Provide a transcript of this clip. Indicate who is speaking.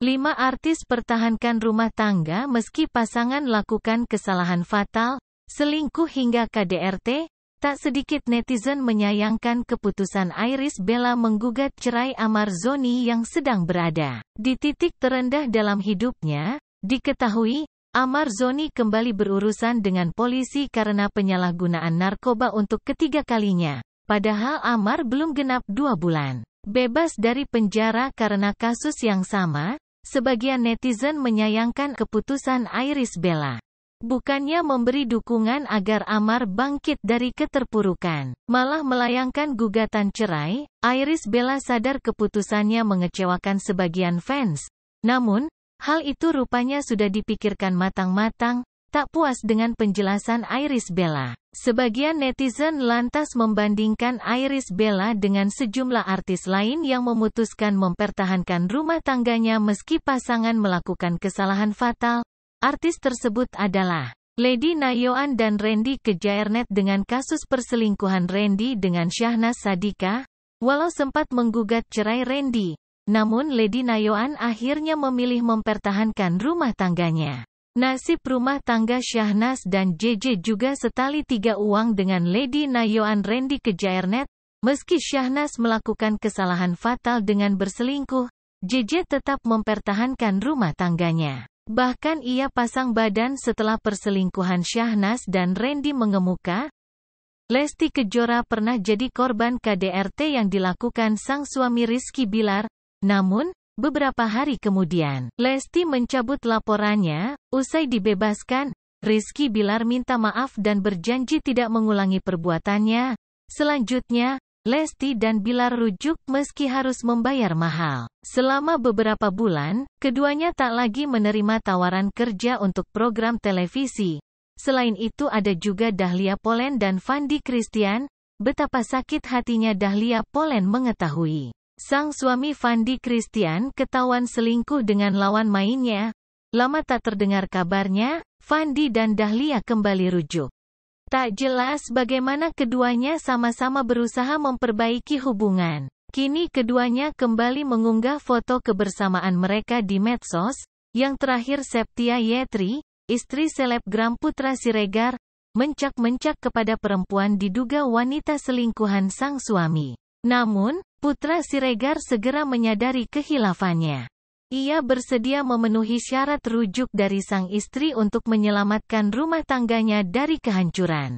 Speaker 1: Lima artis pertahankan rumah tangga meski pasangan lakukan kesalahan fatal, selingkuh hingga KDRT, tak sedikit netizen menyayangkan keputusan Iris Bella menggugat cerai Amar Zoni yang sedang berada di titik terendah dalam hidupnya. Diketahui, Amar Zoni kembali berurusan dengan polisi karena penyalahgunaan narkoba untuk ketiga kalinya. Padahal Amar belum genap dua bulan. Bebas dari penjara karena kasus yang sama, Sebagian netizen menyayangkan keputusan Iris Bella. Bukannya memberi dukungan agar Amar bangkit dari keterpurukan, malah melayangkan gugatan cerai, Iris Bella sadar keputusannya mengecewakan sebagian fans. Namun, hal itu rupanya sudah dipikirkan matang-matang, tak puas dengan penjelasan Iris Bella. Sebagian netizen lantas membandingkan Iris Bella dengan sejumlah artis lain yang memutuskan mempertahankan rumah tangganya meski pasangan melakukan kesalahan fatal. Artis tersebut adalah Lady Nayoan dan Randy Kejairnet dengan kasus perselingkuhan Randy dengan Syahnaz Sadika, walau sempat menggugat cerai Randy. Namun Lady Nayoan akhirnya memilih mempertahankan rumah tangganya. Nasib rumah tangga Syahnas dan JJ juga setali tiga uang dengan Lady Nayoan Randy ke Meski Syahnas melakukan kesalahan fatal dengan berselingkuh, JJ tetap mempertahankan rumah tangganya. Bahkan ia pasang badan setelah perselingkuhan Syahnas dan Randy mengemuka. Lesti Kejora pernah jadi korban KDRT yang dilakukan sang suami Rizky Bilar. Namun, Beberapa hari kemudian, Lesti mencabut laporannya, usai dibebaskan, Rizky Bilar minta maaf dan berjanji tidak mengulangi perbuatannya. Selanjutnya, Lesti dan Bilar rujuk meski harus membayar mahal. Selama beberapa bulan, keduanya tak lagi menerima tawaran kerja untuk program televisi. Selain itu ada juga Dahlia Polen dan Fandi Christian, betapa sakit hatinya Dahlia Polen mengetahui. Sang suami Fandi Christian ketahuan selingkuh dengan lawan mainnya. Lama tak terdengar kabarnya, Fandi dan Dahlia kembali rujuk. Tak jelas bagaimana keduanya sama-sama berusaha memperbaiki hubungan. Kini keduanya kembali mengunggah foto kebersamaan mereka di medsos, yang terakhir Septia Yetri, istri selebgram Putra Siregar, mencak-mencak kepada perempuan diduga wanita selingkuhan sang suami. Namun, putra Siregar segera menyadari kehilafannya. Ia bersedia memenuhi syarat rujuk dari sang istri untuk menyelamatkan rumah tangganya dari kehancuran.